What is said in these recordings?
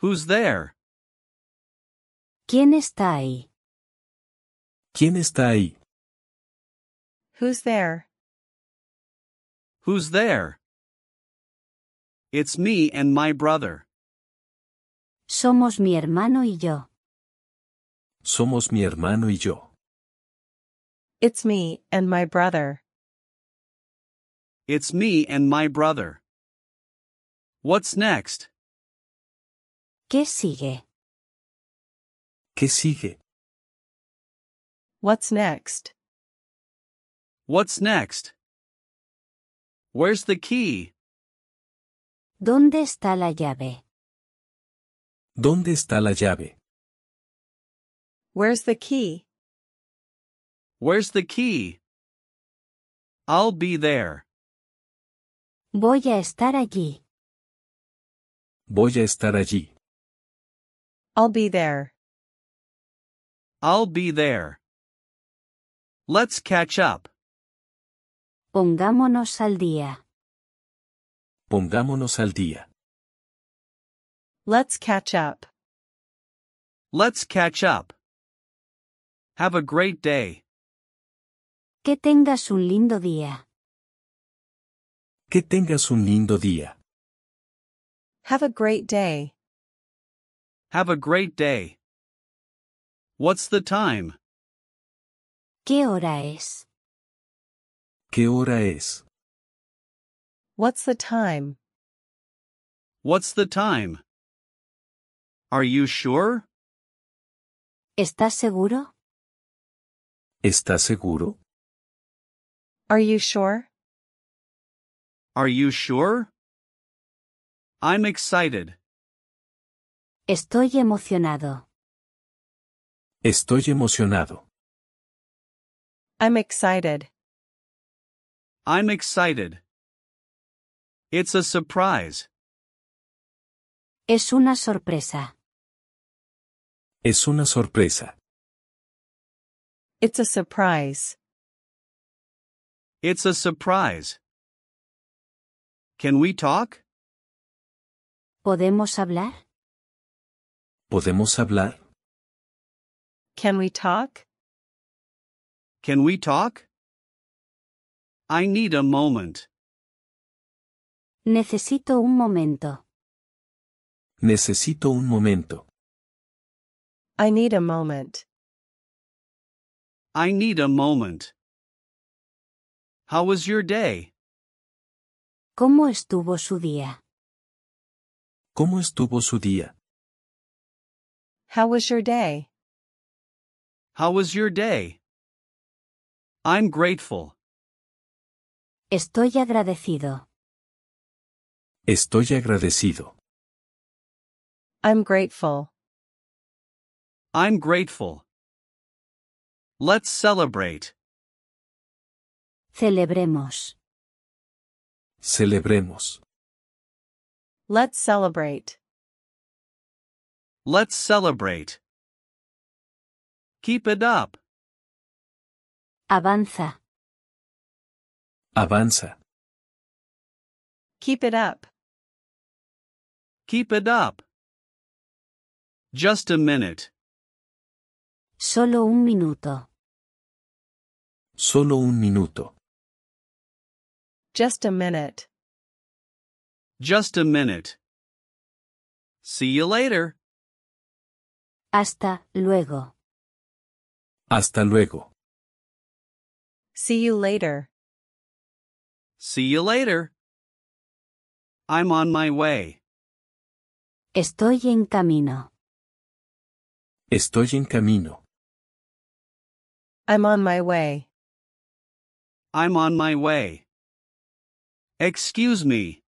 Who's there? ¿Quién está ahí? ¿Quién está ahí? Who's there? Who's there? It's me and my brother. Somos mi hermano y yo. Somos mi hermano y yo. It's me and my brother. It's me and my brother. What's next? ¿Qué sigue? ¿Qué sigue? What's next? What's next? Where's the key? ¿Dónde está la llave? ¿Dónde está la llave? Where's the key? Where's the key? I'll be there. Voy a estar allí. Voy a estar allí. I'll be there. I'll be there. Let's catch up. Pongámonos al día. Pongámonos al día. Let's catch up. Let's catch up. Have a great day. Que tengas un lindo día. Que tengas un lindo día. Have a great day. Have a great day. What's the time? ¿Qué hora es? ¿Qué hora es? What's the time? What's the time? Are you sure? ¿Estás seguro? ¿Estás seguro? Are you sure? Are you sure? I'm excited. Estoy emocionado. Estoy emocionado. I'm excited. I'm excited. It's a surprise. Es una sorpresa. Es una sorpresa. It's a surprise. It's a surprise. Can we talk? ¿Podemos hablar? ¿Podemos hablar? Can we talk? Can we talk? I need a moment. Necesito un momento. Necesito un momento. I need a moment. I need a moment. How was your day? ¿Cómo estuvo su día? ¿Cómo estuvo su día? How was your day? How was your day? I'm grateful. Estoy agradecido. Estoy agradecido. I'm grateful. I'm grateful. Let's celebrate. Celebremos. Celebremos. Let's celebrate. Let's celebrate. Keep it up. Avanza. Avanza. Keep it up. Keep it up. Just a minute. Solo un minuto. Solo un minuto. Just a minute. Just a minute. See you later. Hasta luego. Hasta luego. See you later. See you later. I'm on my way. Estoy en camino. Estoy en camino. I'm on my way. I'm on my way. Excuse me.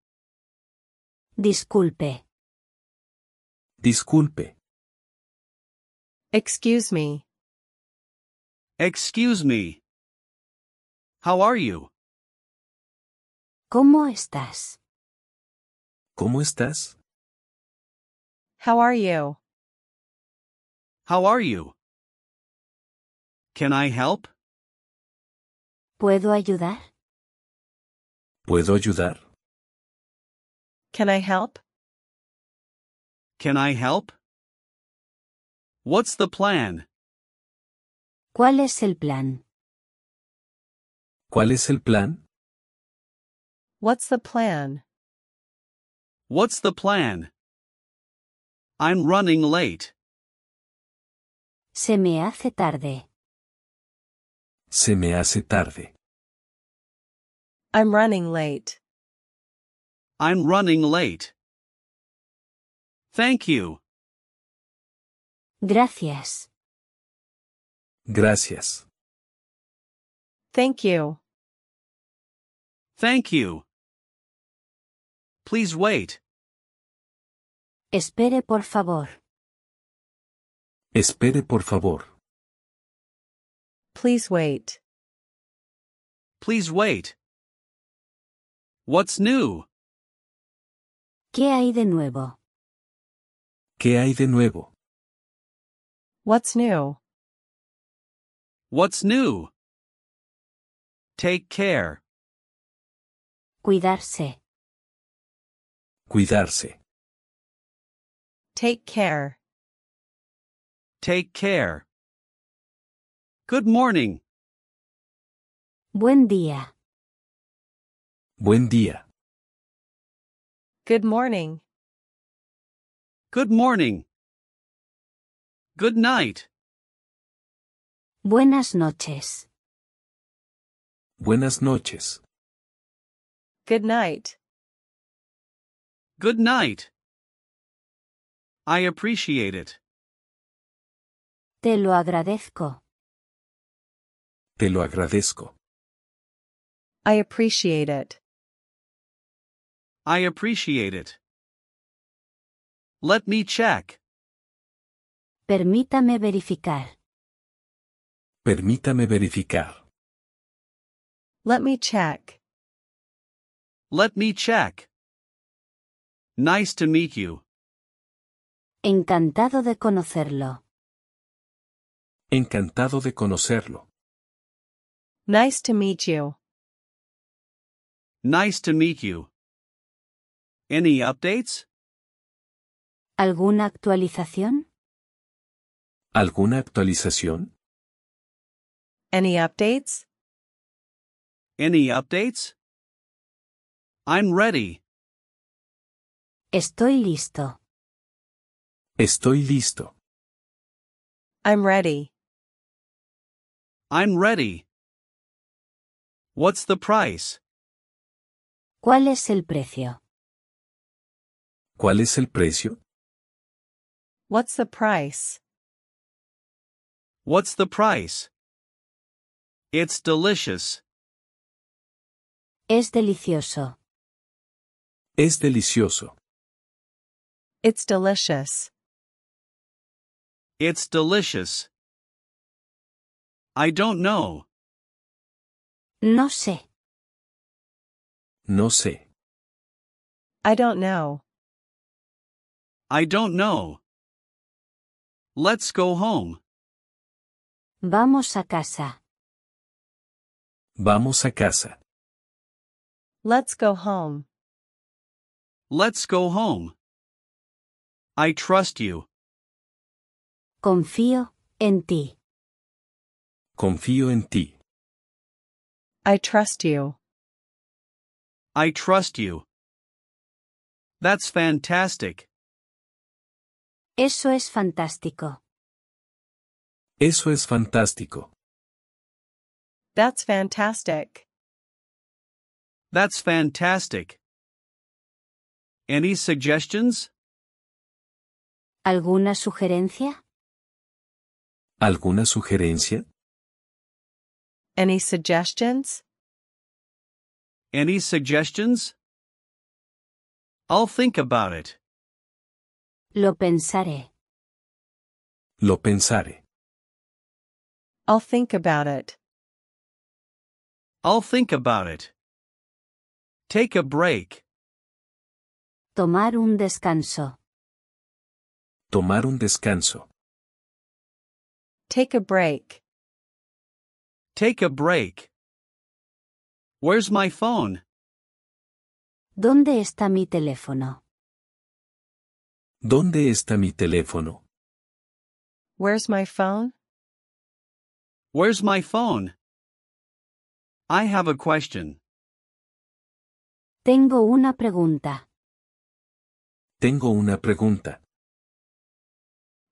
Disculpe. Disculpe. Excuse me. Excuse me. How are you? ¿Cómo estás? ¿Cómo estás? How are you? How are you? Can I help? ¿Puedo ayudar? ¿Puedo ayudar? Can I help? Can I help? What's the plan? ¿Cuál es el plan? ¿Cuál es el plan? What's the plan? What's the plan? I'm running late. Se me hace tarde. Se me hace tarde. I'm running late. I'm running late. Thank you. Gracias. Gracias. Thank you. Thank you. Please wait. Espere por favor. Espere por favor. Please wait. Please wait. What's new? ¿Qué hay de nuevo? ¿Qué hay de nuevo? What's new? What's new? Take care. Cuidarse. Cuidarse. Take care. Take care. Good morning. Buen día. Buen día. Good morning. Good morning. Good night. Buenas noches. Buenas noches. Good night. Good night. I appreciate it. Te lo agradezco. Te lo agradezco. I appreciate it. I appreciate it. Let me check. Permítame verificar. Permítame verificar. Let me check. Let me check. Nice to meet you. Encantado de conocerlo. Encantado de conocerlo. Nice to meet you. Nice to meet you. Any updates? ¿Alguna actualización? ¿Alguna actualización? Any updates? Any updates? I'm ready. Estoy listo. Estoy listo. I'm ready. I'm ready. What's the price? ¿Cuál es el precio? ¿Cuál es el precio? What's the price? What's the price? It's delicious. Es delicioso. Es delicioso. It's delicious. It's delicious. I don't know. No sé. No sé. I don't know. I don't know. Let's go home. Vamos a casa. Vamos a casa. Let's go home. Let's go home. I trust you. Confío en ti. Confío en ti. I trust you. I trust you. That's fantastic. Eso es fantástico. Eso es fantástico. That's fantastic. That's fantastic. Any suggestions? ¿Alguna sugerencia? ¿Alguna sugerencia? Any suggestions? Any suggestions? I'll think about it. Lo pensaré. Lo pensaré. I'll think about it. I'll think about it. Take a break. Tomar un descanso. Tomar un descanso. Take a break. Take a break. Where's my phone? ¿Dónde está mi teléfono? ¿Dónde está mi teléfono? Where's my phone? Where's my phone? I have a question. Tengo una pregunta. Tengo una pregunta.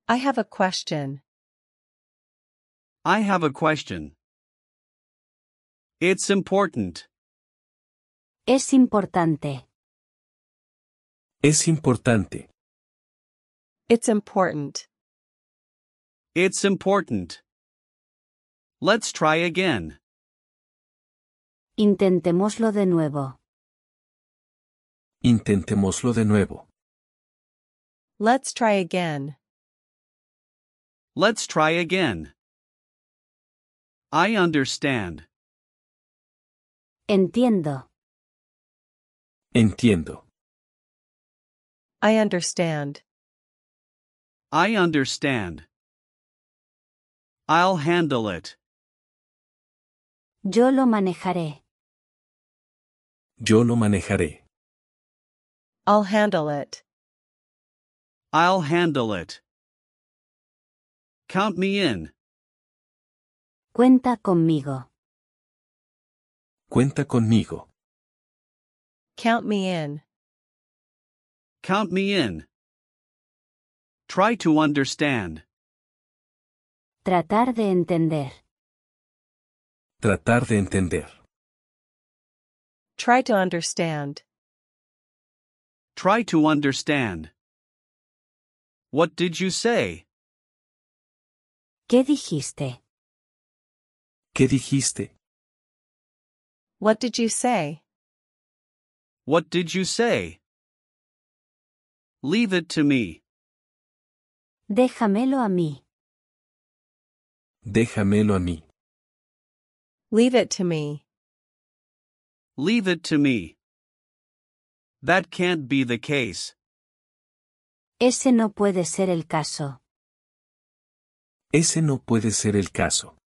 I have a question. I have a question. It's important. Es importante. Es importante. It's important. It's important. Let's try again. Intentémoslo de nuevo. Intentémoslo de nuevo. Let's try again. Let's try again. I understand. Entiendo. Entiendo. I understand. I understand. I'll handle it. Yo lo manejaré. Yo lo manejaré. I'll handle it. I'll handle it. Count me in. Cuenta conmigo. Cuenta conmigo. Count me in. Count me in. Try to understand. Tratar de entender. Tratar de entender. Try to understand. Try to understand. What did you say? ¿Qué dijiste? ¿Qué dijiste? What did you say? What did you say? Leave it to me. Déjamelo a mí. Déjamelo a mí. Leave it to me. Leave it to me. That can't be the case. Ese no puede ser el caso. Ese no puede ser el caso.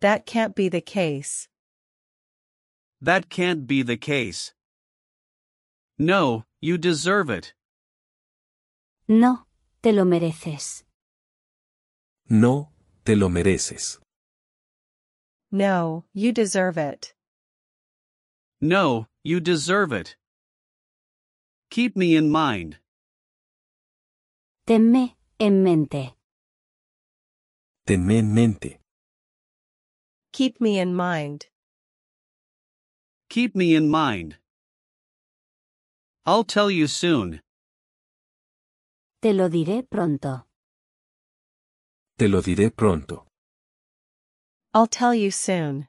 That can't be the case. That can't be the case. No, you deserve it. No, te lo mereces. No, te lo mereces. No, you deserve it. No, you deserve it. Keep me in mind. Tenme en mente. Tenme en mente. Keep me in mind. Keep me in mind. I'll tell you soon. Te lo diré pronto. Te lo diré pronto. I'll tell you soon.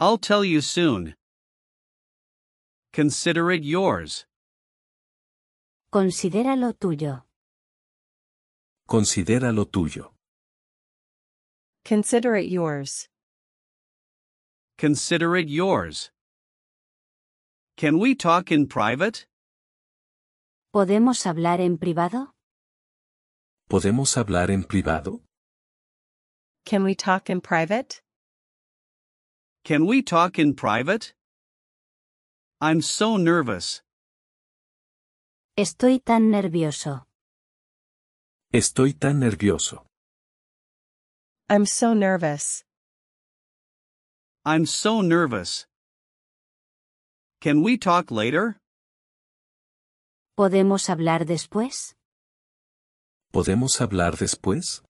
I'll tell you soon. Consider it yours. Considéralo tuyo. Considéralo tuyo. Consider it yours. Consider it yours. Can we talk in private? ¿Podemos hablar en privado? ¿Podemos hablar en privado? Can we talk in private? Can we talk in private? I'm so nervous. Estoy tan nervioso. Estoy tan nervioso. I'm so nervous. I'm so nervous. Can we talk later? ¿Podemos hablar después? ¿Podemos hablar después?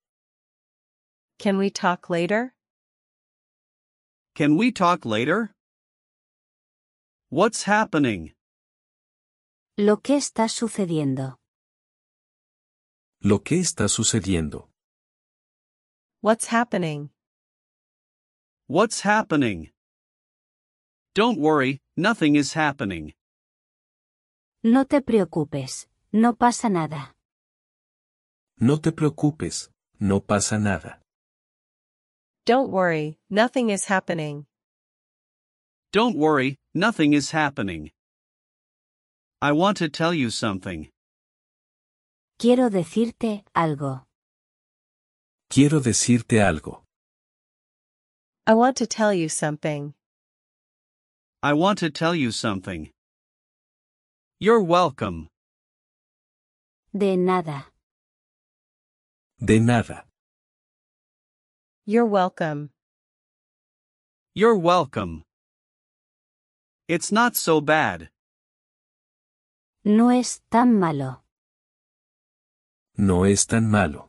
Can we talk later? Can we talk later? What's happening? Lo que está sucediendo. Lo que está sucediendo. What's happening? What's happening? Don't worry, nothing is happening. No te preocupes, no pasa nada. No te preocupes, no pasa nada. Don't worry, nothing is happening. Don't worry, nothing is happening. I want to tell you something. Quiero decirte algo. Quiero decirte algo. I want to tell you something. I want to tell you something. You're welcome. De nada. De nada. You're welcome. You're welcome. It's not so bad. No es tan malo. No es tan malo.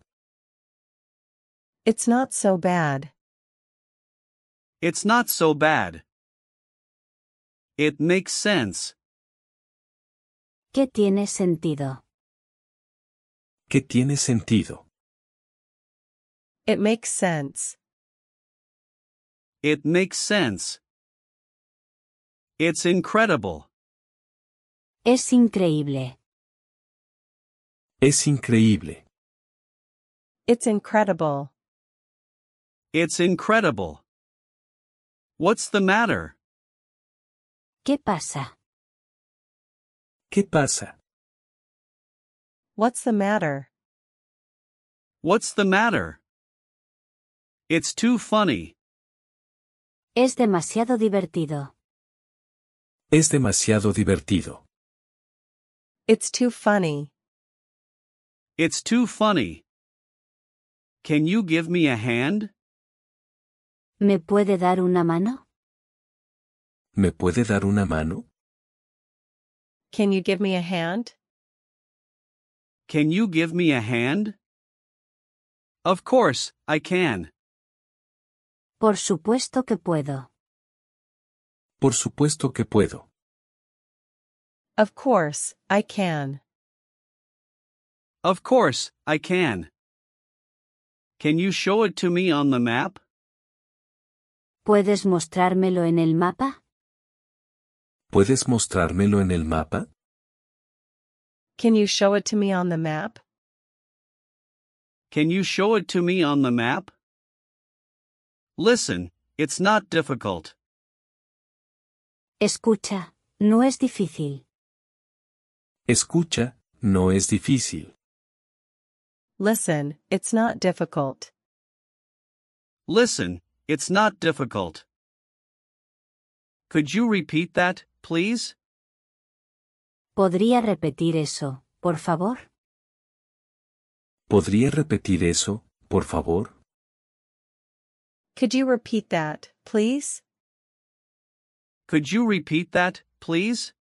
It's not so bad. It's not so bad. It makes sense. ¿Qué tiene sentido? ¿Qué tiene sentido? It makes sense. It makes sense. It's incredible. Es increíble. Es increíble. It's incredible. It's incredible. What's the matter? ¿Qué pasa? ¿Qué pasa? What's the matter? What's the matter? It's too funny. Es demasiado divertido. Es demasiado divertido. It's too funny. It's too funny. Can you give me a hand? ¿Me puede dar una mano? ¿Me puede dar una mano? Can you give me a hand? Can you give me a hand? Of course, I can. Por supuesto que puedo. Por supuesto que puedo. Of course, I can. Of course, I can. Can you show it to me on the map? ¿Puedes mostrármelo en el mapa? ¿Puedes mostrármelo en el mapa? Can you show it to me on the map? Can you show it to me on the map? Listen, it's not difficult. Escucha, no es difícil. Escucha, no es difícil. Listen, it's not difficult. Listen, it's not difficult. Could you repeat that, please? ¿Podría repetir eso, por favor? ¿Podría repetir eso, por favor? Could you repeat that, please? Could you repeat that, please?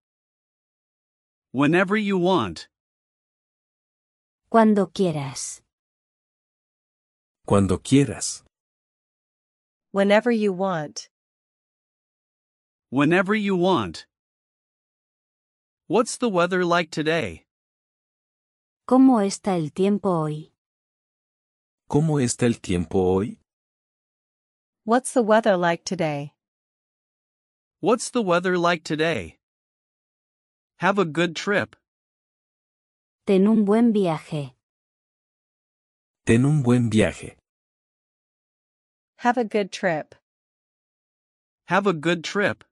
Whenever you want. Cuando quieras. Cuando quieras. Whenever you want. Whenever you want. What's the weather like today? ¿Cómo está el tiempo hoy? ¿Cómo está el tiempo hoy? What's the weather like today? What's the weather like today? Have a good trip. Ten un buen viaje. Ten un buen viaje. Have a good trip. Have a good trip.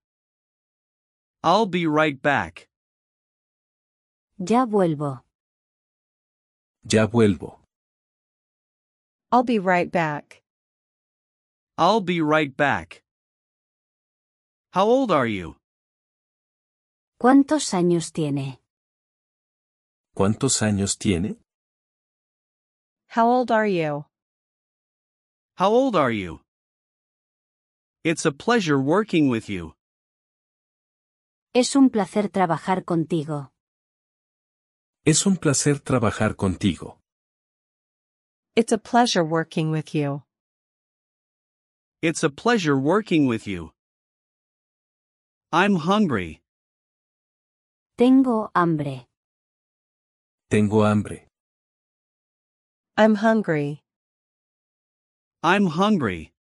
I'll be right back. Ya vuelvo. Ya vuelvo. I'll be right back. I'll be right back. How old are you? ¿Cuántos años tiene? ¿Cuántos años tiene? How old are you? How old are you? It's a pleasure working with you. Es un placer trabajar contigo. Es un placer trabajar contigo. It's a pleasure working with you. It's a pleasure working with you. I'm hungry. Tengo hambre. Tengo hambre. I'm hungry. I'm hungry.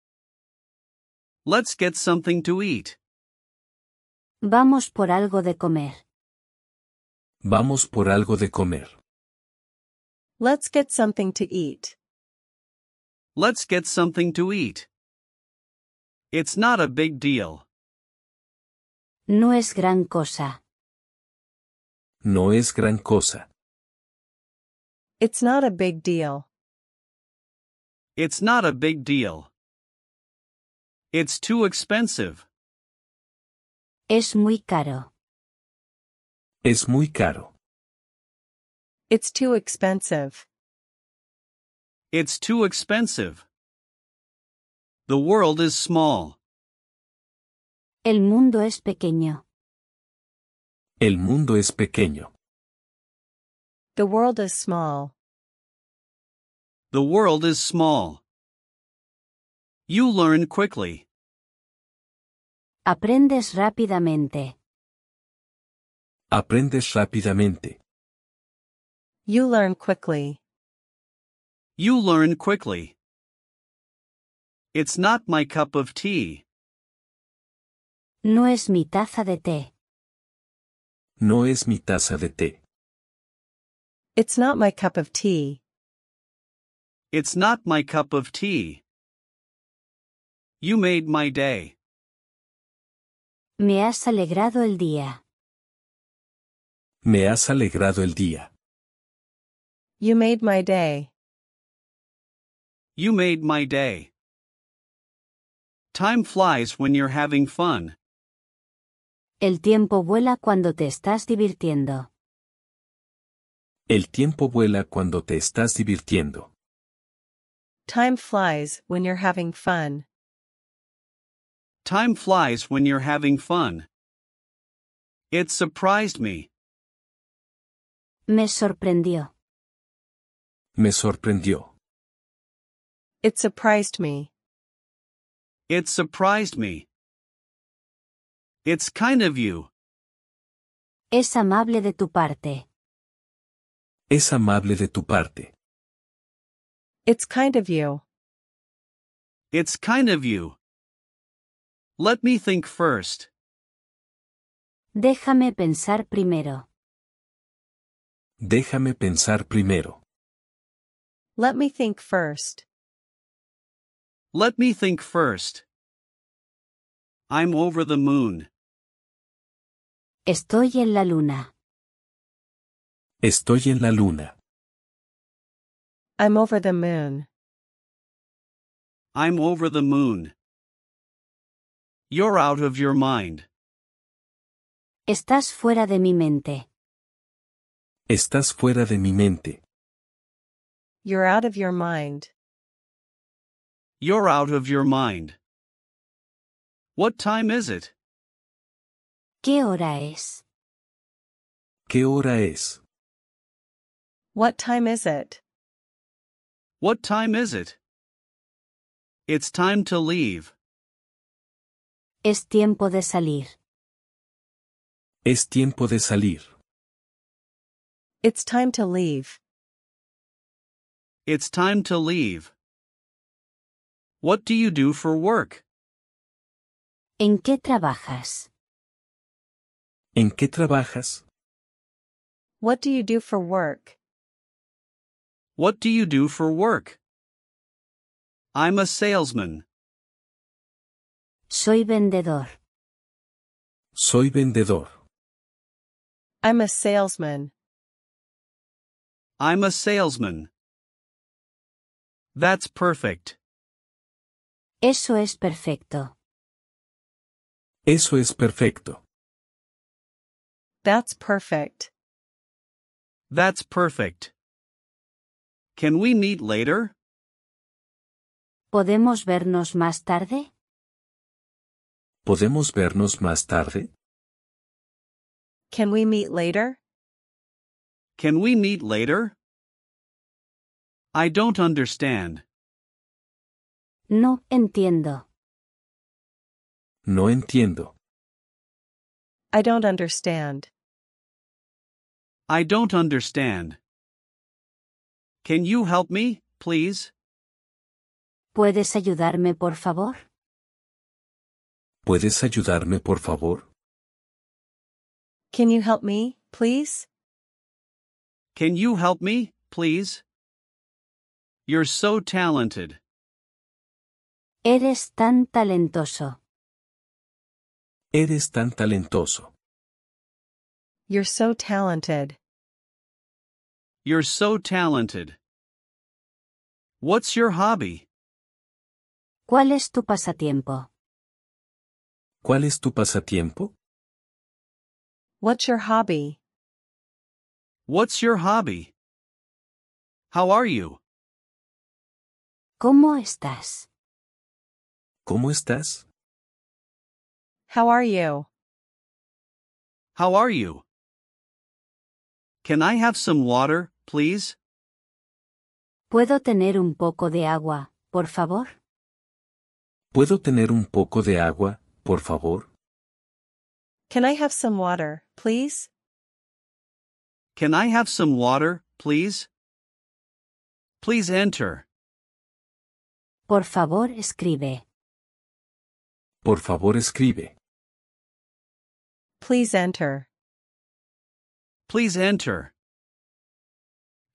Let's get something to eat. Vamos por algo de comer. Vamos por algo de comer. Let's get something to eat. Let's get something to eat. It's not a big deal. No es gran cosa. No es gran cosa. It's not a big deal. It's not a big deal. It's too expensive. Es muy caro. Es muy caro. It's too expensive. It's too expensive. The world is small. El mundo es pequeño. El mundo es pequeño. The world is small. The world is small. You learn quickly. Aprendes rápidamente. Aprendes rápidamente. You learn quickly. You learn quickly. It's not my cup of tea. No es mi taza de té. No es mi taza de té. It's not my cup of tea. It's not my cup of tea. You made my day. Me has alegrado el día. Me has alegrado el día. You made my day. You made my day. Time flies when you're having fun. El tiempo vuela cuando te estás divirtiendo. El tiempo vuela cuando te estás divirtiendo. Time flies when you're having fun. Time flies when you're having fun. It surprised me. Me sorprendió. Me sorprendió. It surprised me. It surprised me. It's kind of you. Es amable de tu parte. Es amable de tu parte. It's kind of you. It's kind of you. Let me think first. Déjame pensar primero. Déjame pensar primero. Let me think first. Let me think first. I'm over the moon. Estoy en la luna. Estoy en la luna. I'm over the moon. I'm over the moon. You're out of your mind. Estás fuera de mi mente. Estás fuera de mi mente. You're out of your mind. You're out of your mind. What time is it? ¿Qué hora es? ¿Qué hora es? What time is it? What time is it? It's time to leave. Es tiempo de salir. Es tiempo de salir. It's time to leave. It's time to leave. What do you do for work? ¿En qué trabajas? ¿En qué trabajas? What do you do for work? What do you do for work? I'm a salesman. Soy vendedor. Soy vendedor. I'm a salesman. I'm a salesman. That's perfect. Eso es perfecto. Eso es perfecto. That's perfect. That's perfect. Can we meet later? ¿Podemos vernos más tarde? ¿Podemos vernos más tarde? Can we meet later? Can we meet later? I don't understand. No entiendo. No entiendo. I don't understand. I don't understand. Can you help me, please? ¿Puedes ayudarme, por favor? ¿Puedes ayudarme, por favor? Can you help me, please? Can you help me, please? You're so talented. Eres tan talentoso. Eres tan talentoso. You're so talented. You're so talented. What's your hobby? ¿Cuál es tu pasatiempo? ¿Cuál es tu pasatiempo? What's your hobby? What's your hobby? How are you? ¿Cómo estás? ¿Cómo estás? How are you? How are you? Can I have some water, please? ¿Puedo tener un poco de agua, por favor? ¿Puedo tener un poco de agua, por favor? Can I have some water, please? Can I have some water, please? Please enter. Por favor, escribe. Por favor escribe. Please enter. Please enter.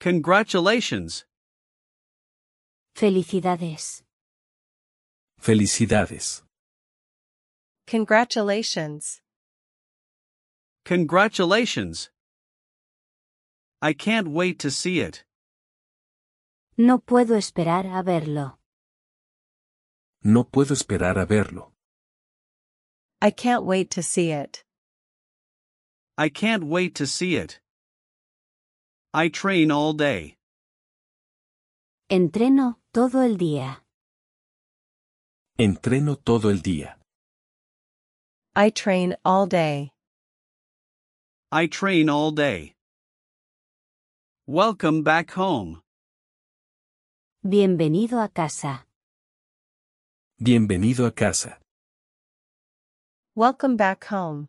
Congratulations. Felicidades. Felicidades. Congratulations. Congratulations. I can't wait to see it. No puedo esperar a verlo. No puedo esperar a verlo. I can't wait to see it. I can't wait to see it. I train all day. Entreno todo el día. Entreno todo el día. I train all day. I train all day. Welcome back home. Bienvenido a casa. Bienvenido a casa. Welcome back home.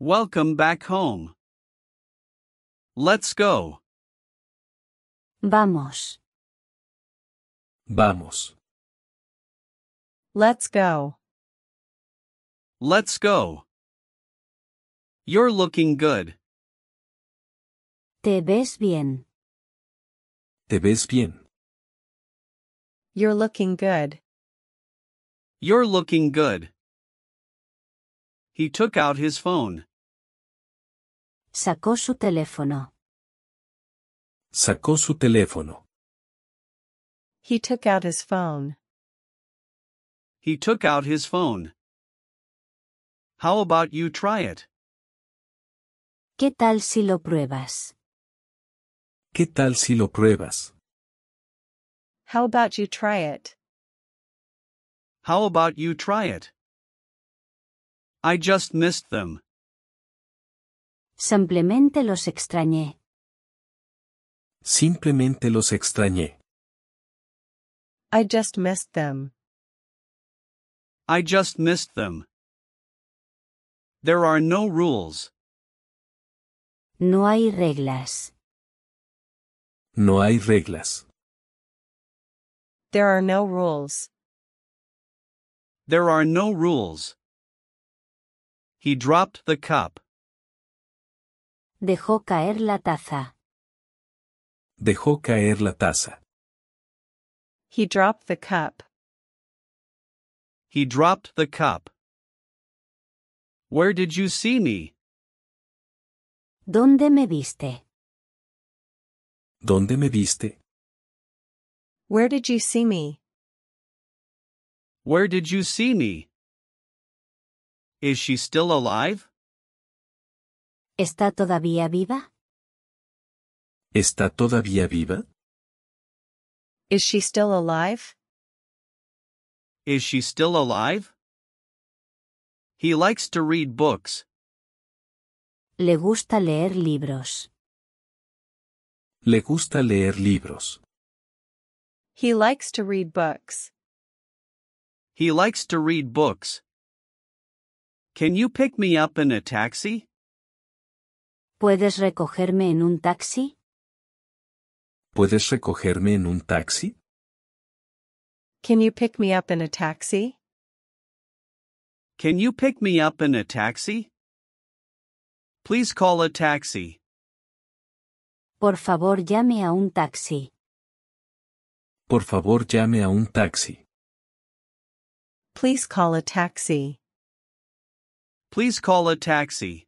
Welcome back home. Let's go. Vamos. Vamos. Let's go. Let's go. You're looking good. Te ves bien. Te ves bien. You're looking good. You're looking good. He took out his phone. Sacó su teléfono. Sacó su teléfono. He took out his phone. He took out his phone. How about you try it? ¿Qué tal si lo pruebas? ¿Qué tal si lo pruebas? How about you try it? How about you try it? I just missed them. Simplemente los extrañé. Simplemente los extrañé. I just missed them. I just missed them. There are no rules. No hay reglas. No hay reglas. There are no rules. There are no rules. He dropped the cup. Dejó caer la taza. Dejó caer la taza. He dropped the cup. He dropped the cup. Where did you see me? ¿Dónde me viste? ¿Dónde me viste? Where did you see me? Where did you see me? Is she still alive? ¿Está todavía viva? ¿Está todavía viva? Is she still alive? Is she still alive? He likes to read books. Le gusta leer libros. Le gusta leer libros. He likes to read books. He likes to read books. Can you pick me up in a taxi? ¿Puedes recogerme en un taxi? ¿Puedes recogerme en un taxi? Can you pick me up in a taxi? Can you pick me up in a taxi? Please call a taxi. Por favor, llame a un taxi. Por favor, llame a un taxi. Please call a taxi. Please call a taxi.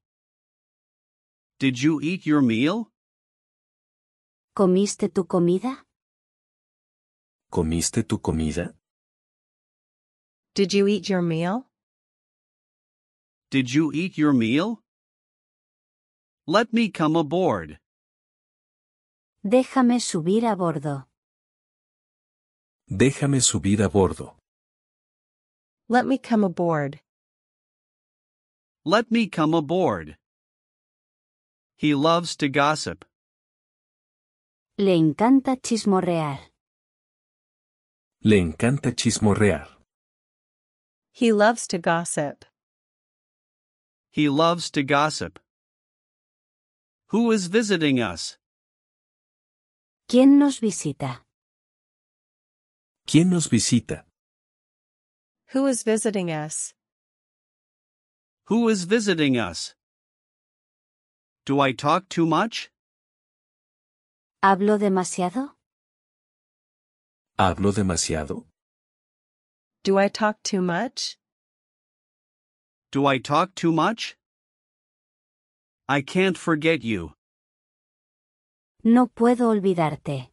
Did you eat your meal? ¿Comiste tu comida? ¿Comiste tu comida? Did you eat your meal? Did you eat your meal? Let me come aboard. Déjame subir a bordo. Déjame subir a bordo. Let me come aboard. Let me come aboard. He loves to gossip. Le encanta chismorrear. Le encanta chismorrear. He loves to gossip. He loves to gossip. Who is visiting us? ¿Quién nos visita? ¿Quién nos visita? Who is visiting us? Who is visiting us? Do I talk too much? ¿Hablo demasiado? ¿Hablo demasiado? Do I talk too much? Do I talk too much? I can't forget you. No puedo olvidarte.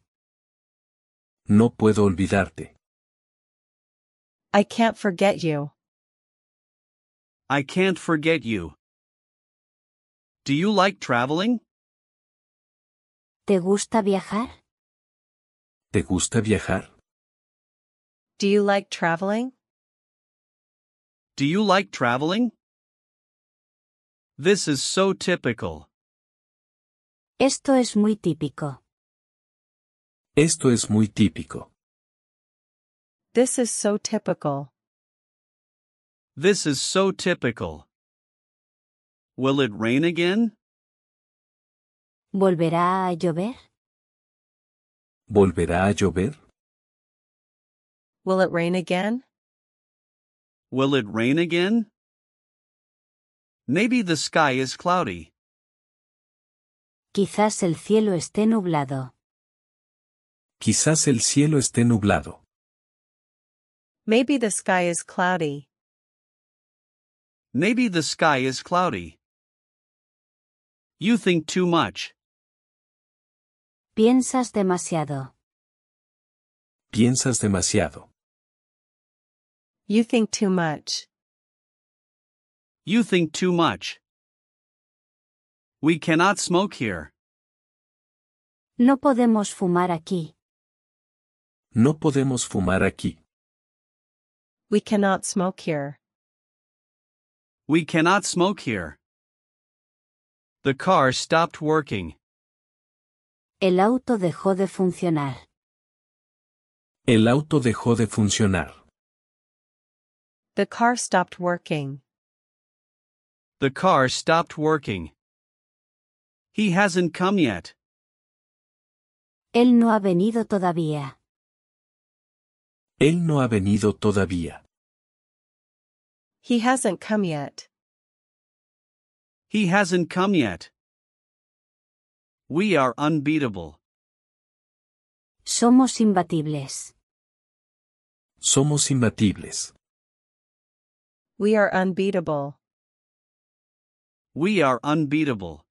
No puedo olvidarte. I can't forget you. I can't forget you. Do you like traveling? ¿Te gusta viajar? ¿Te gusta viajar? Do you like traveling? Do you like traveling? This is so typical. Esto es muy típico. Esto es muy típico. This is so typical. This is so typical. Will it rain again? ¿Volverá a llover? ¿Volverá a llover? Will it rain again? Will it rain again? Maybe the sky is cloudy. Quizás el cielo esté nublado. Quizás el cielo esté nublado. Maybe the sky is cloudy. Maybe the sky is cloudy. You think too much. Piensas demasiado. Piensas demasiado. You think too much. You think too much. We cannot smoke here. No podemos fumar aquí. No podemos fumar aquí. We cannot smoke here. We cannot smoke here. The car stopped working. El auto dejó de funcionar. El auto dejó de funcionar. The car stopped working. The car stopped working. He hasn't come yet. Él no ha venido todavía. Él no ha venido todavía. He hasn't come yet. He hasn't come yet. We are unbeatable. Somos imbatibles. Somos imbatibles. We are unbeatable. We are unbeatable.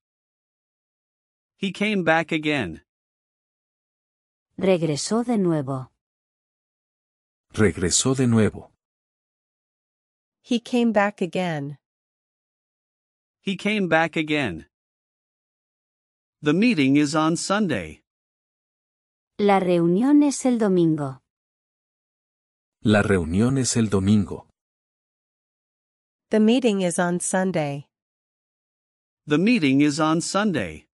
He came back again. Regresó de nuevo. Regresó de nuevo. He came back again. He came back again. The meeting is on Sunday. La reunión es el domingo. La reunión es el domingo. The meeting is on Sunday. The meeting is on Sunday.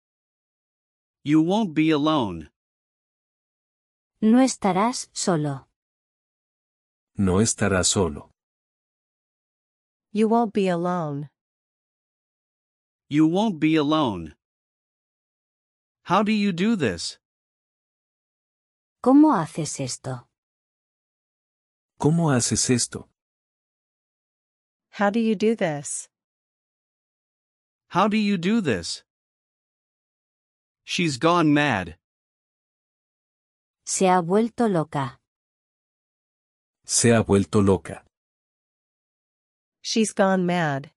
You won't be alone. No estarás solo. No estarás solo. You won't be alone. You won't be alone. How do you do this? ¿Cómo haces esto? ¿Cómo haces esto? How do you do this? How do you do this? She's gone mad. Se ha vuelto loca. Se ha vuelto loca. She's gone mad.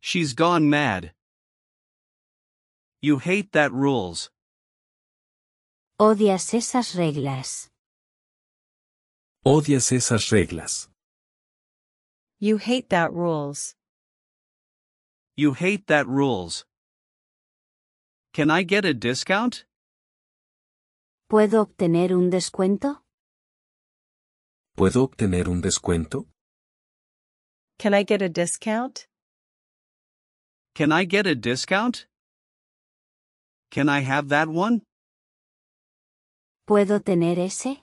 She's gone mad. You hate that rules. Odias esas reglas. Odias esas reglas. You hate that rules. You hate that rules. Can I get a discount? ¿Puedo obtener un descuento? ¿Puedo obtener un descuento? Can I get a discount? Can I get a discount? Can I have that one? ¿Puedo tener ese?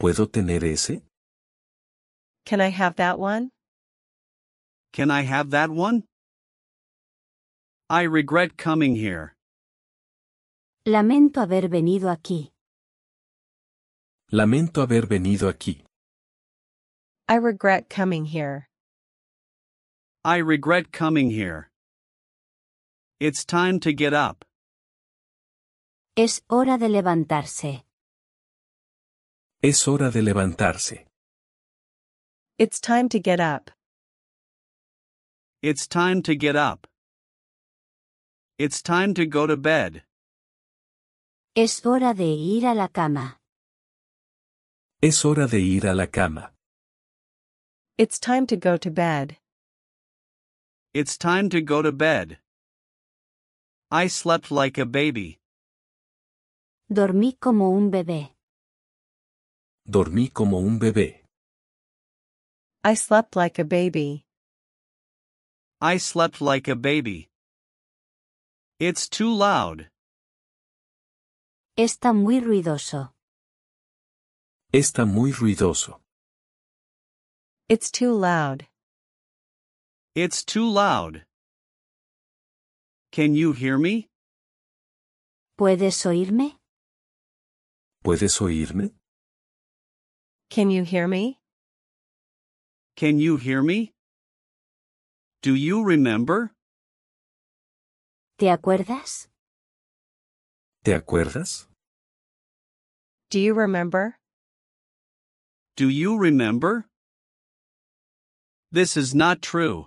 ¿Puedo tener ese? Can I have that one? Can I have that one? I regret coming here. Lamento haber venido aquí. Lamento haber venido aquí. I regret coming here. I regret coming here. It's time to get up. Es hora de levantarse. Es hora de levantarse. It's time to get up. It's time to get up. It's time to go to bed. Es hora de ir a la cama. Es hora de ir a la cama. It's time to go to bed. It's time to go to bed. I slept like a baby. Dormí como un bebé. Dormí como un bebé. I slept like a baby. I slept like a baby. It's too loud. Está muy ruidoso. Está muy ruidoso. It's too loud. It's too loud. Can you hear me? ¿Puedes oírme? ¿Puedes oírme? Can you hear me? Can you hear me? Do you remember? ¿Te acuerdas? ¿Te acuerdas? Do you remember? Do you remember? This is not true.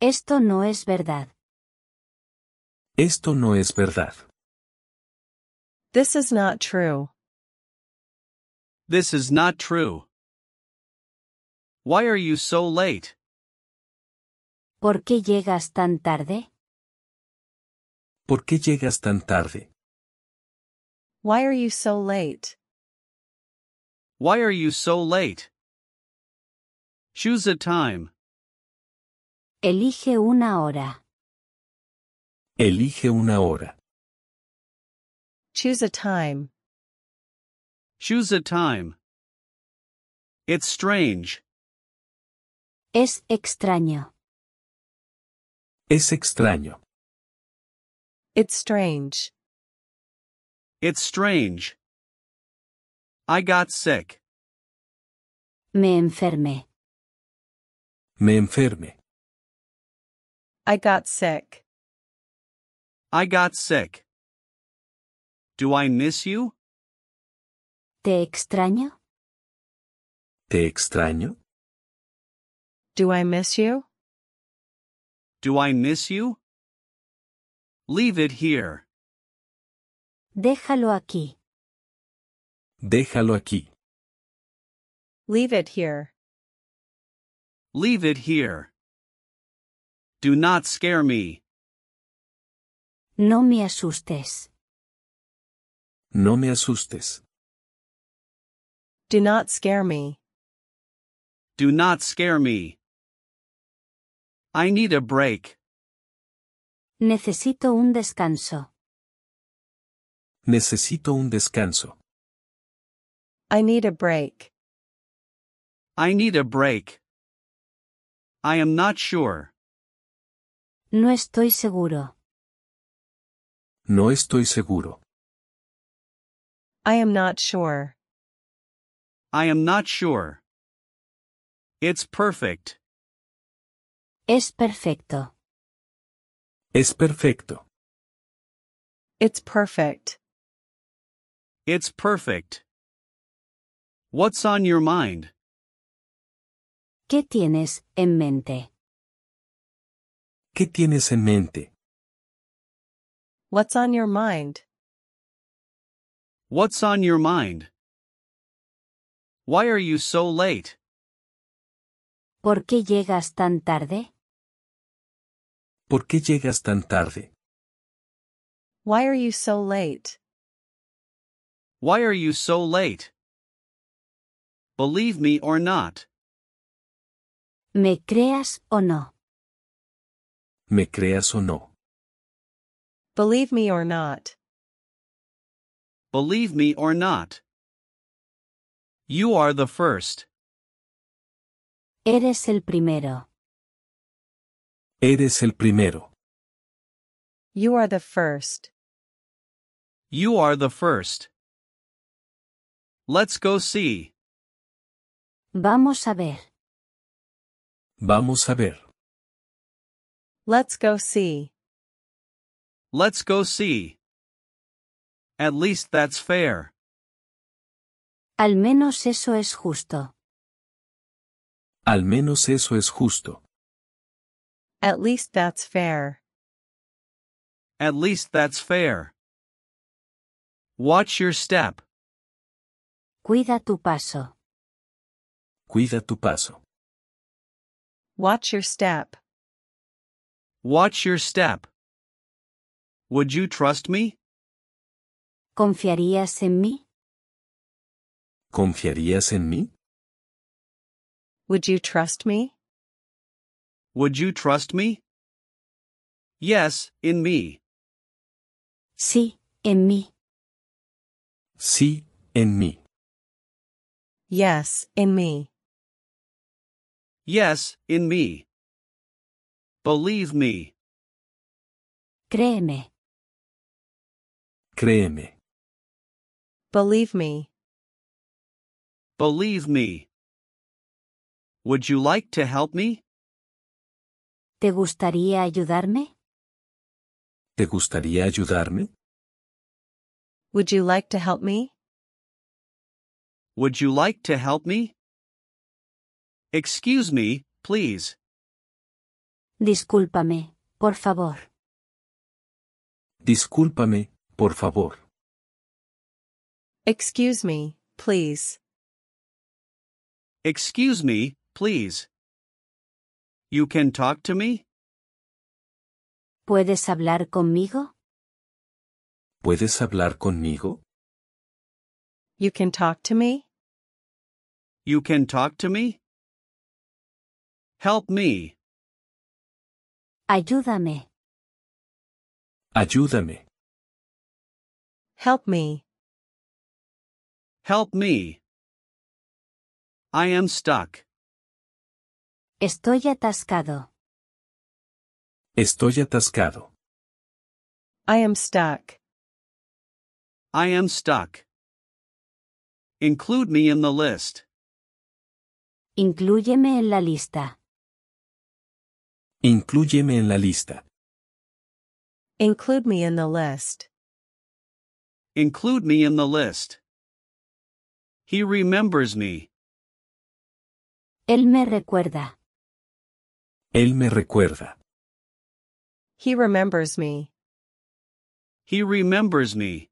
Esto no es verdad. Esto no es verdad. This is not true. This is not true. Why are you so late? ¿Por qué llegas tan tarde? ¿Por qué llegas tan tarde? Why are you so late? Why are you so late? Choose a time. Elige una hora. Elige una hora. Choose a time. Choose a time. It's strange. Es extraño. Es extraño. It's strange. It's strange. I got sick. Me enfermé. Me enferme. I got sick. I got sick. Do I miss you? ¿Te extraño? ¿Te extraño? Do I miss you? Do I miss you? Leave it here. Déjalo aquí. Déjalo aquí. Leave it here. Leave it here. Do not scare me. No me asustes. No me asustes. Do not scare me. Do not scare me. I need a break. Necesito un descanso. Necesito un descanso. I need a break. I need a break. I am not sure. No estoy seguro. No estoy seguro. I am not sure. I am not sure. It's perfect. Es perfecto. Es perfecto. It's perfect. It's perfect. What's on your mind? ¿Qué tienes en mente? ¿Qué tienes en mente? What's on your mind? What's on your mind? Why are you so late? ¿Por qué llegas tan tarde? ¿Por qué llegas tan tarde? Why are you so late? Why are you so late? Believe me or not. Me creas o no. Me creas o no. Believe me or not. Believe me or not. You are the first. Eres el primero. Eres el primero. You are the first. You are the first. Let's go see. Vamos a ver. Vamos a ver. Let's go see. Let's go see. At least that's fair. Al menos eso es justo. Al menos eso es justo. At least that's fair. At least that's fair. Watch your step. Cuida tu paso. Cuida tu paso. Watch your step. Watch your step. Would you trust me? ¿Confiarías en mí? ¿Confiarías en mí? Would you trust me? Would you trust me? Yes, in me. Sí, en mí. Sí, en mí. Yes, in me. Yes, in me. Believe me. Créeme. Créeme. Believe me. Believe me. Would you like to help me? ¿Te gustaría ayudarme? ¿Te gustaría ayudarme? Would you like to help me? Would you like to help me? Excuse me, please. Discúlpame, por favor. Discúlpame, por favor. Excuse me, please. Excuse me, please. You can talk to me? ¿Puedes hablar conmigo? ¿Puedes hablar conmigo? You can talk to me? You can talk to me? Help me. Ayúdame. Ayúdame. Help me. Help me. I am stuck. Estoy atascado. Estoy atascado. I am stuck. I am stuck. Include me in the list. Inclúyeme en la lista. Inclúyeme en la lista. Include me in the list. Include me in the list. He remembers me. Él me recuerda. Él me recuerda. He remembers me. He remembers me.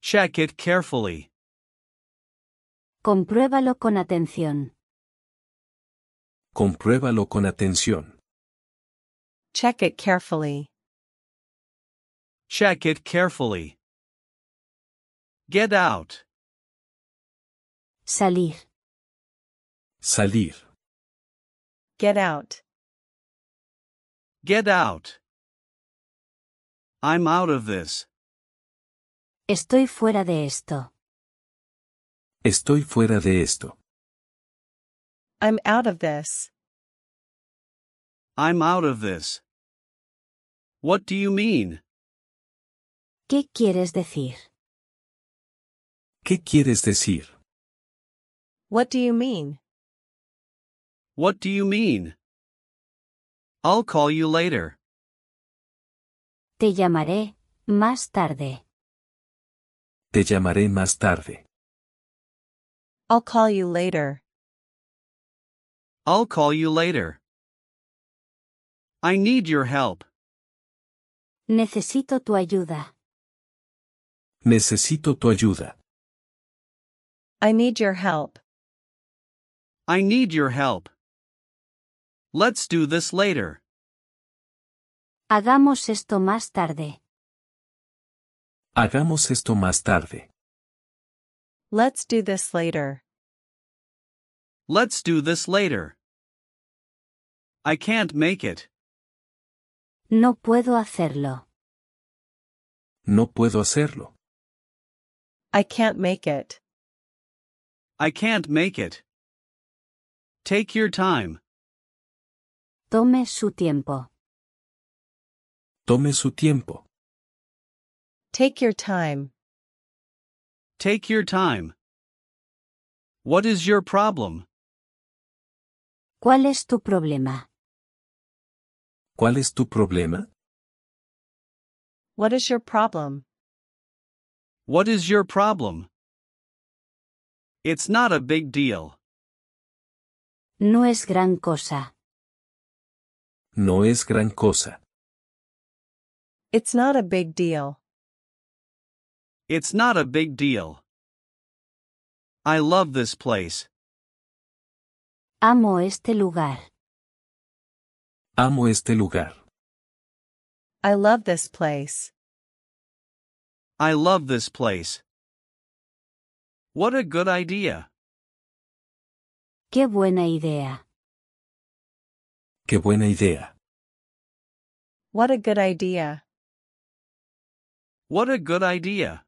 Check it carefully. Compruébalo con atención. Compruébalo con atención. Check it carefully. Check it carefully. Get out. Salir. Salir. Get out. Get out. I'm out of this. Estoy fuera de esto. Estoy fuera de esto. I'm out of this. I'm out of this. What do you mean? ¿Qué quieres decir? ¿Qué quieres decir? What do you mean? What do you mean? I'll call you later. Te llamaré más tarde. Te llamaré más tarde. I'll call you later. I'll call you later. I need your help. Necesito tu ayuda. Necesito tu ayuda. I need your help. I need your help. Let's do this later. Hagamos esto más tarde. Hagamos esto más tarde. Let's do this later. Let's do this later. I can't make it. No puedo hacerlo. No puedo hacerlo. I can't make it. I can't make it. Take your time. Tome su tiempo. Tome su tiempo. Take your time. Take your time. What is your problem? ¿Cuál es tu problema? ¿Cuál es tu problema? What is your problem? What is your problem? It's not a big deal. No es gran cosa. No es gran cosa. It's not a big deal. It's not a big deal. I love this place. Amo este lugar. Amo este lugar. I love this place. I love this place. What a good idea. Qué buena idea. Qué buena idea. What a good idea. What a good idea.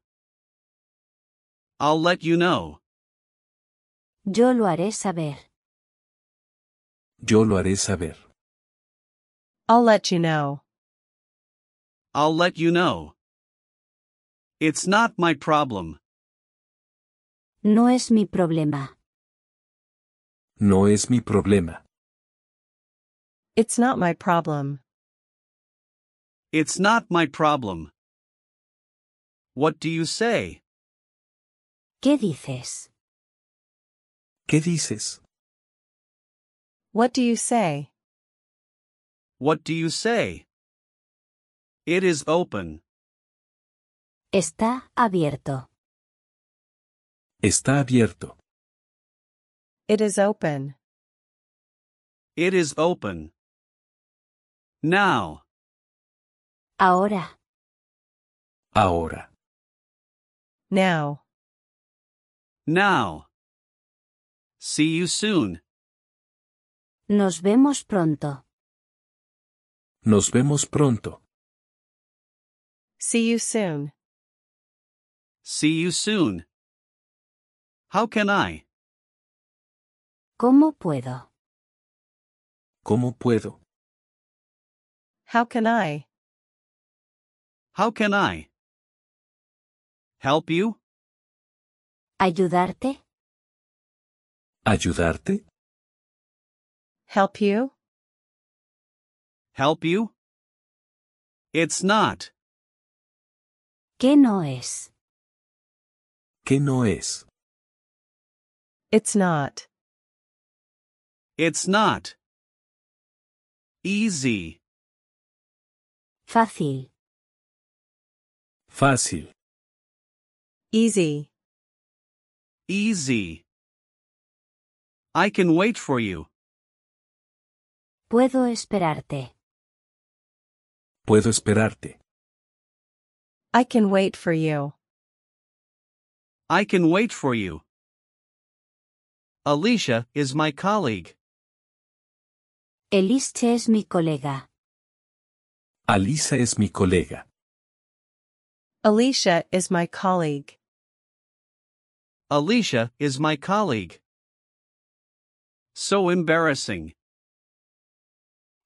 I'll let you know. Yo lo haré saber. Yo lo haré saber. I'll let you know. I'll let you know. It's not my problem. No es mi problema. No es mi problema. It's not my problem. It's not my problem. What do you say? ¿Qué dices? ¿Qué dices? What do you say? What do you say? It is open. Está abierto. Está abierto. It is open. It is open. Now. Ahora. Ahora. Now. Now. See you soon. Nos vemos pronto. Nos vemos pronto. See you soon. See you soon. How can I? ¿Cómo puedo? ¿Cómo puedo? How can I? How can I? Help you? ¿Ayudarte? ¿Ayudarte? Help you? Help you? It's not. ¿Qué no es? ¿Qué no es? It's not. It's not. Easy. Fácil. Fácil. Easy. Easy. I can wait for you. Puedo esperarte. Puedo esperarte. I can wait for you. I can wait for you. Alicia is my colleague. es mi colega. Alicia es mi colega. Alicia is my colleague. Alicia is my colleague. So embarrassing.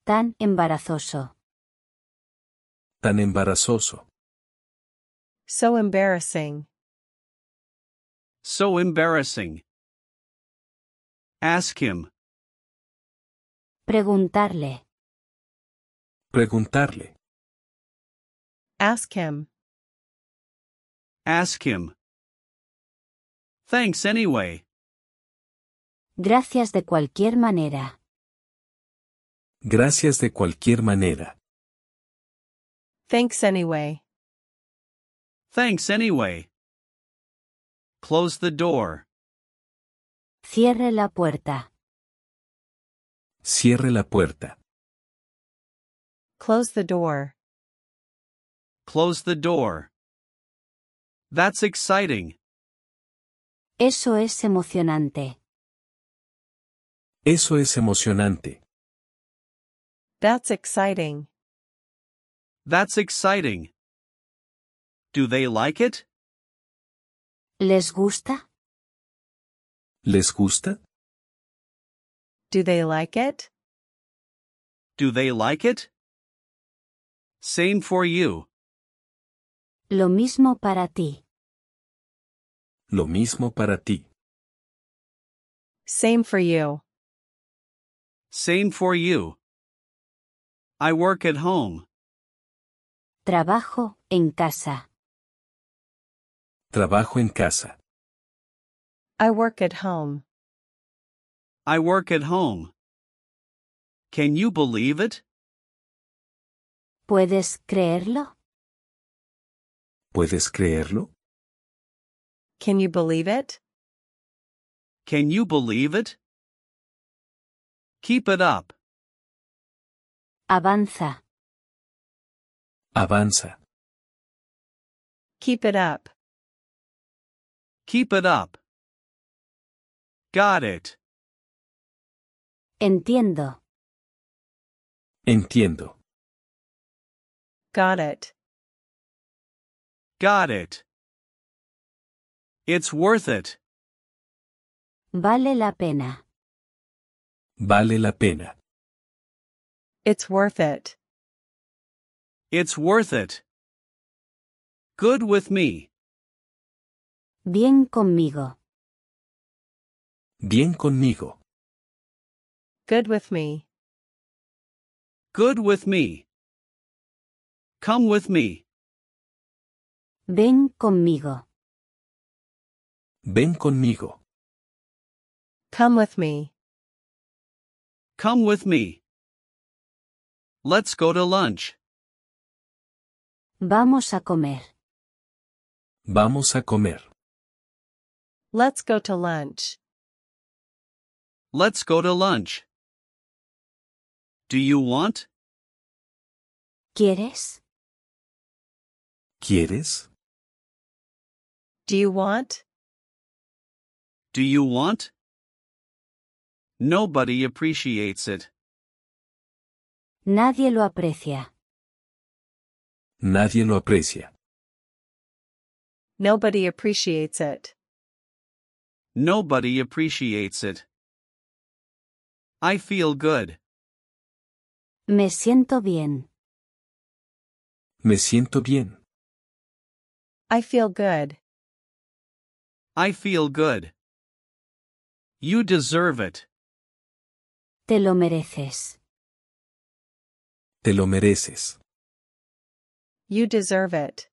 Tan embarazoso. Tan embarazoso. So embarrassing. So embarrassing. Ask him. Preguntarle. Preguntarle. Ask him. Ask him. Thanks anyway. Gracias de cualquier manera. Gracias de cualquier manera. Thanks anyway. Thanks anyway. Close the door. Cierre la puerta. Cierre la puerta. Close the door. Close the door. That's exciting. Eso es emocionante. Eso es emocionante. That's exciting. That's exciting. Do they like it? ¿Les gusta? ¿Les gusta? Do they like it? Do they like it? Same for you. Lo mismo para ti. Lo mismo para ti. Same for you. Same for you. I work at home. Trabajo en casa. Trabajo en casa. I work at home. I work at home. Can you believe it? ¿Puedes creerlo? ¿Puedes creerlo? Can you believe it? Can you believe it? Keep it up. Avanza. Avanza. Keep it up. Keep it up. Got it. Entiendo. Entiendo. Got it. Got it. It's worth it. Vale la pena. Vale la pena. It's worth it. It's worth it. Good with me. Bien conmigo. Bien conmigo. Good with me. Good with me. Come with me. Ven conmigo. Ven conmigo. Come with me. Come with me. Let's go to lunch. Vamos a comer. Vamos a comer. Let's go to lunch. Let's go to lunch. Do you want? ¿Quieres? ¿Quieres? Do you want? Do you want? Nobody appreciates it. Nadie lo aprecia. Nadie lo aprecia. Nobody appreciates it. Nobody appreciates it. I feel good. Me siento bien. Me siento bien. I feel good. I feel good. You deserve it. Te lo mereces. Te lo mereces. You deserve it.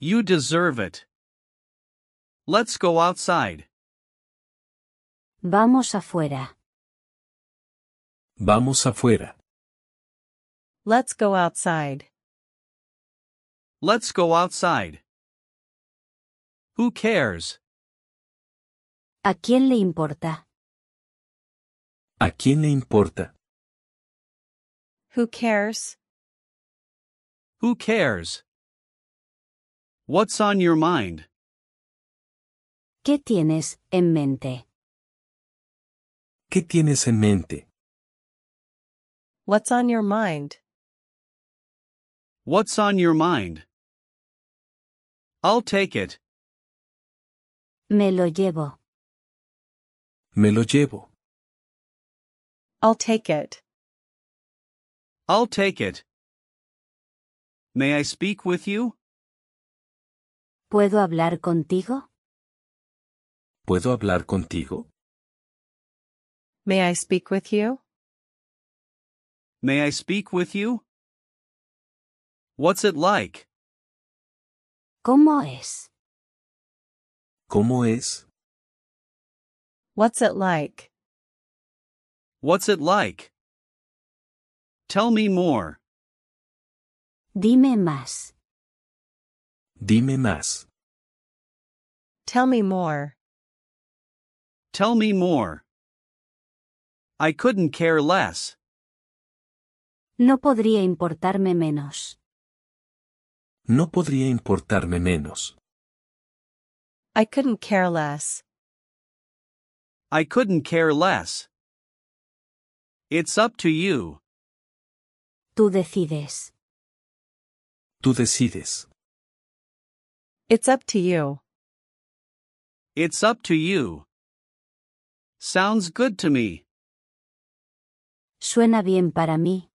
You deserve it. Let's go outside. Vamos afuera. Vamos afuera. Let's go outside. Let's go outside. Who cares? ¿A quién le importa? ¿A quién le importa? Who cares? Who cares? What's on your mind? ¿Qué tienes en mente? ¿Qué tienes en mente? What's on your mind? What's on your mind? I'll take it. Me lo llevo. Me lo llevo. I'll take it. I'll take it. May I speak with you? ¿Puedo hablar contigo? ¿Puedo hablar contigo? May I speak with you? May I speak with you? What's it like? ¿Cómo es? ¿Cómo es? What's it like? What's it like? Tell me more. Dime más. Dime más. Tell me more. Tell me more. I couldn't care less. No podría importarme menos. No podría importarme menos. I couldn't care less. I couldn't care less. It's up to you. Tú decides. Tú decides. It's up to you. It's up to you. Sounds good to me. Suena bien para mí.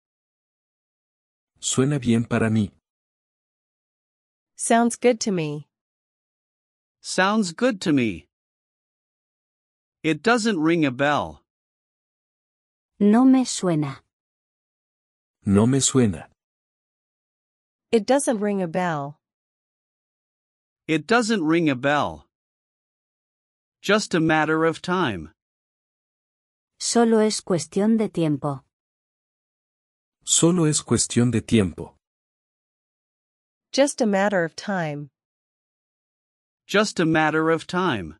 Suena bien para mí. Sounds good to me. Sounds good to me. It doesn't ring a bell. No me suena. No me suena. It doesn't ring a bell. It doesn't ring a bell. Just a matter of time. Solo es cuestión de tiempo. Solo es cuestión de tiempo. Just a matter of time. Just a matter of time.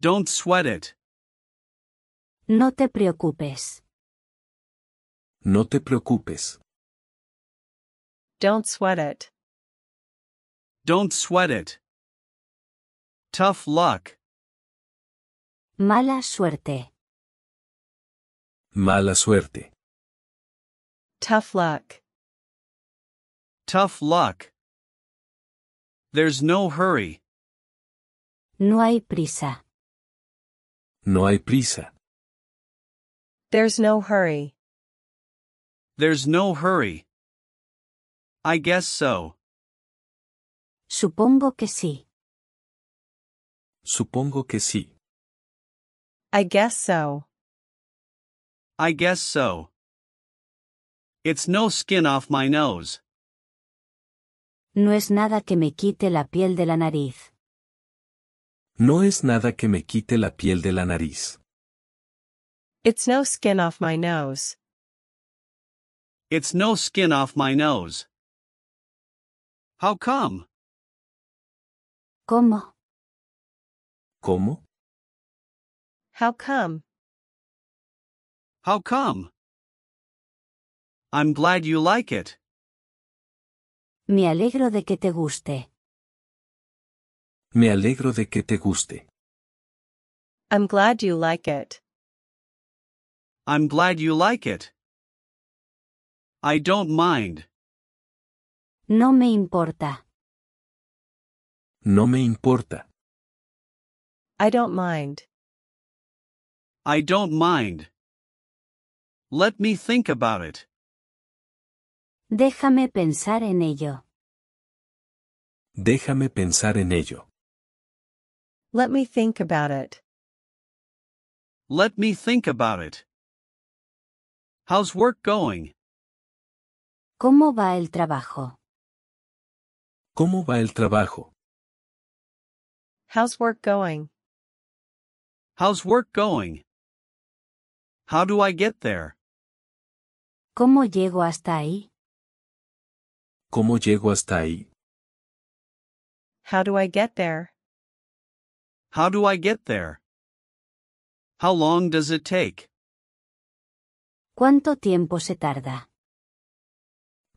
Don't sweat it. No te preocupes. No te preocupes. Don't sweat it. Don't sweat it. Tough luck. Mala suerte. Mala suerte. Tough luck. Tough luck. There's no hurry. No hay prisa. No hay prisa. There's no hurry. There's no hurry. I guess so. Supongo que sí. Supongo que sí. I guess so. I guess so. It's no skin off my nose. No es nada que me quite la piel de la nariz. No es nada que me quite la piel de la nariz. It's no skin off my nose. It's no skin off my nose. How come? ¿Cómo? ¿Cómo? How come? How come? I'm glad you like it. Me alegro de que te guste. Me alegro de que te guste. I'm glad you like it. I'm glad you like it. I don't mind. No me importa. No me importa. I don't mind. I don't mind. Let me think about it. Déjame pensar en ello. Déjame pensar en ello. Let me think about it. Let me think about it. How's work going? ¿Cómo va el trabajo? ¿Cómo va el trabajo? How's work going? How's work going? How do I get there? ¿Cómo llego hasta ahí? ¿Cómo llego hasta ahí? How do I get there? How do I get there? How long does it take? ¿Cuánto tiempo se tarda?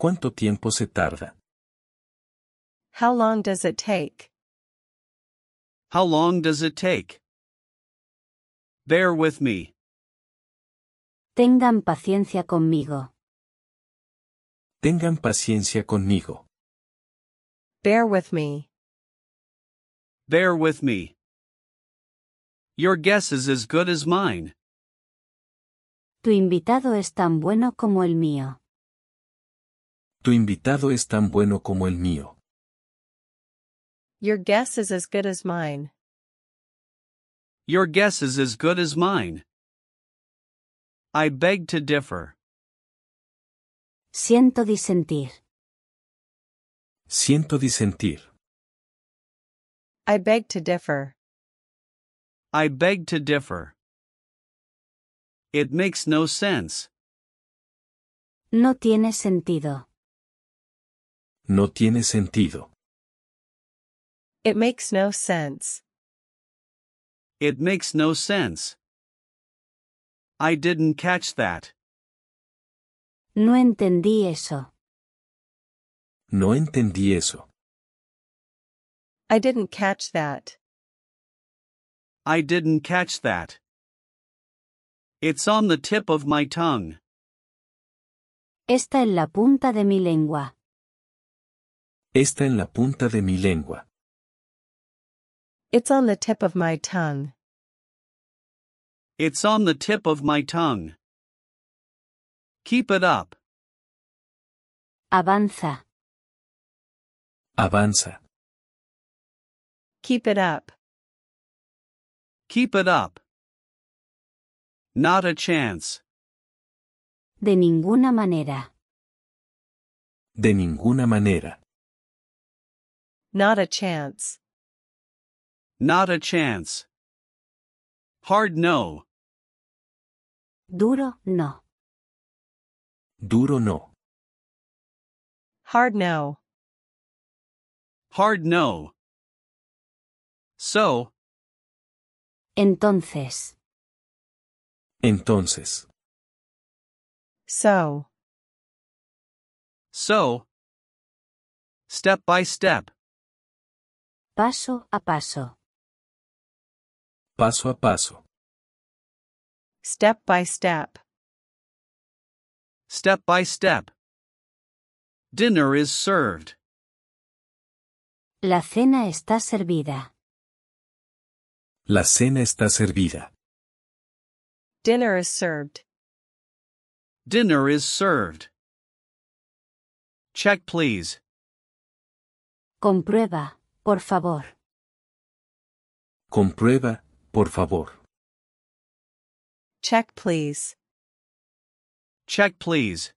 ¿Cuánto tiempo se tarda? How long does it take? How long does it take? Bear with me. Tengan paciencia conmigo. Tengan paciencia conmigo. Bear with me. Bear with me. Your guess is as good as mine. Tu invitado es tan bueno como el mío. Tu invitado es tan bueno como el mío. Your guess is as good as mine. Your guess is as good as mine. I beg to differ. Siento disentir. Siento disentir. I beg to differ. I beg to differ. It makes no sense. No tiene sentido. No tiene sentido. It makes no sense. It makes no sense. I didn't catch that. No entendí eso. No entendí eso. I didn't catch that. I didn't catch that. It's on the tip of my tongue. Está en la punta de mi lengua. Está en la punta de mi lengua. It's on the tip of my tongue. It's on the tip of my tongue. Keep it up. Avanza. Avanza. Keep it up. Keep it up. Not a chance. De ninguna manera. De ninguna manera. Not a chance. Not a chance. Hard no. Duro no. Duro no. Hard no. Hard no. So. Entonces. Entonces. So. So. Step by step. Paso a paso. Paso a paso. Step by step. Step by step. Dinner is served. La cena está servida. La cena está servida. Dinner is served. Dinner is served. Check please. Comprueba. por favor. Comprueba, por favor. Check please. Check please.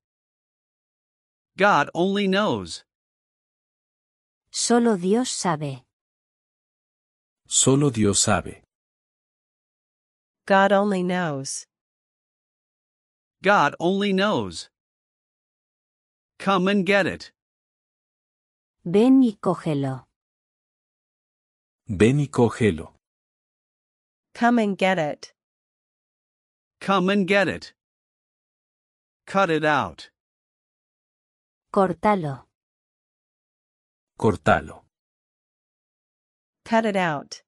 God only knows. Solo Dios sabe. Solo Dios sabe. God only knows. God only knows. Come and get it. Ven y cógelo. Ven y cógelo. Come and get it. Come and get it. Cut it out. Cortalo. Cortalo. Cut it out.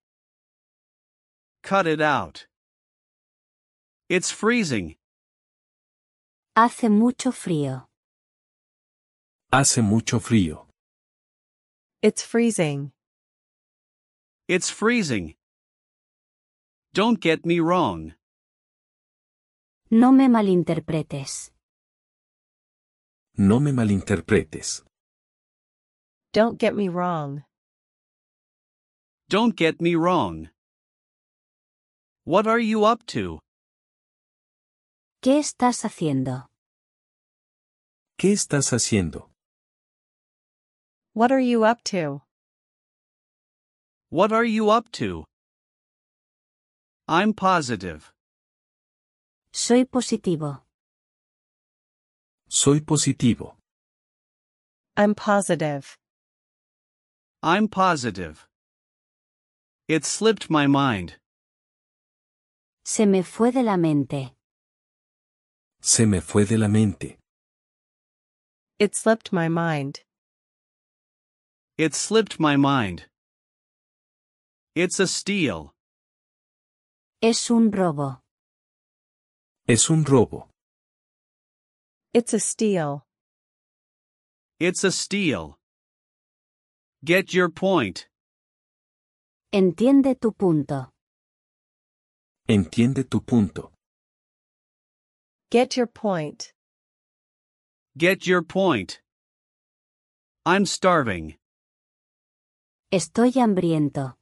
Cut it out. It's freezing. Hace mucho frío. Hace mucho frío. It's freezing. It's freezing. Don't get me wrong. No me malinterpretes. No me malinterpretes. Don't get me wrong. Don't get me wrong. What are you up to? ¿Qué estás haciendo? ¿Qué estás haciendo? What are you up to? What are you up to? I'm positive. Soy positivo. Soy positivo. I'm positive. I'm positive. It slipped my mind. Se me fue de la mente. Se me fue de la mente. It slipped my mind. It slipped my mind. It's a steal. Es un robo. Es un robo. It's a steal. It's a steal. Get your point. Entiende tu punto. Entiende tu punto. Get your point. Get your point. I'm starving. Estoy hambriento.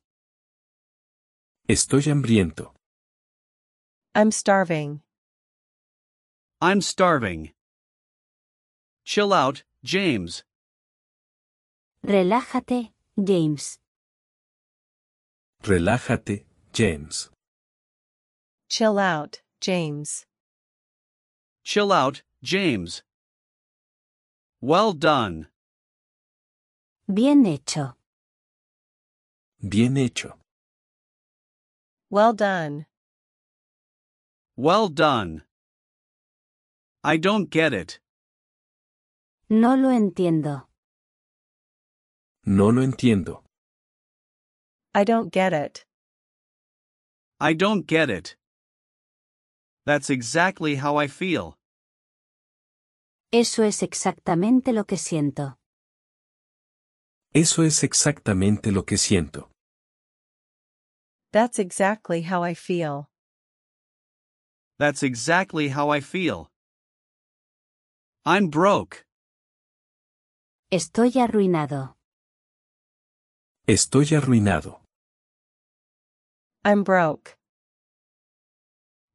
Estoy hambriento. I'm starving. I'm starving. Chill out, James. Relájate, James. Relájate, James. Chill out, James. Chill out, James. Well done. Bien hecho. Bien hecho. Well done. Well done. I don't get it. No lo entiendo. No lo entiendo. I don't get it. I don't get it. That's exactly how I feel. Eso es exactamente lo que siento. Eso es exactamente lo que siento. That's exactly how I feel. That's exactly how I feel. I'm broke. Estoy arruinado. Estoy arruinado. I'm broke.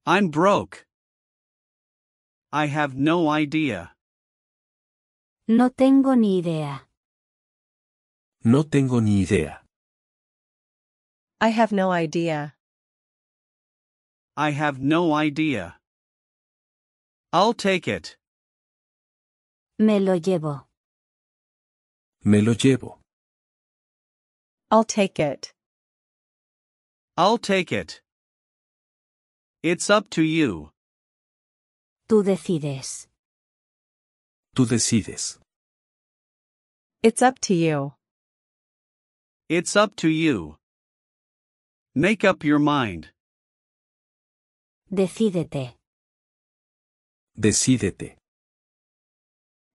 I'm broke. I have no idea. No tengo ni idea. No tengo ni idea. I have no idea. I have no idea. I'll take it. Me lo llevo. Me lo llevo. I'll take it. I'll take it. It's up to you. Tú decides. Tú decides. It's up to you. It's up to you. Make up your mind. Decídete. Decídete.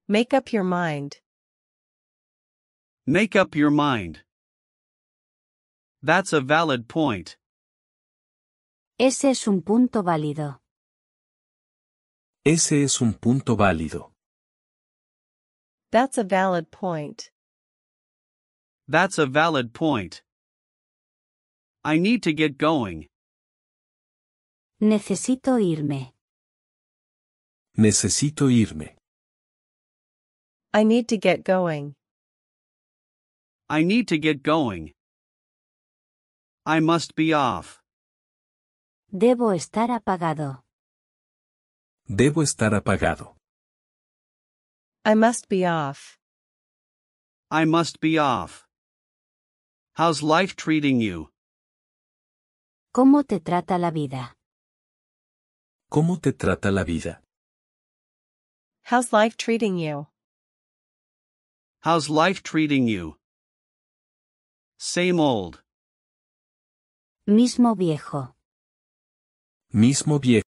Make up your mind. Make up your mind. That's a valid point. Ese es un punto válido. Ese es un punto válido. That's a valid point. That's a valid point. I need to get going. Necesito irme. Necesito irme. I need to get going. I need to get going. I must be off. Debo estar apagado. Debo estar apagado. I must be off. I must be off. How's life treating you? ¿Cómo te trata la vida? ¿Cómo te trata la vida? How's life treating you? How's life treating you? Same old. Mismo viejo. Mismo viejo.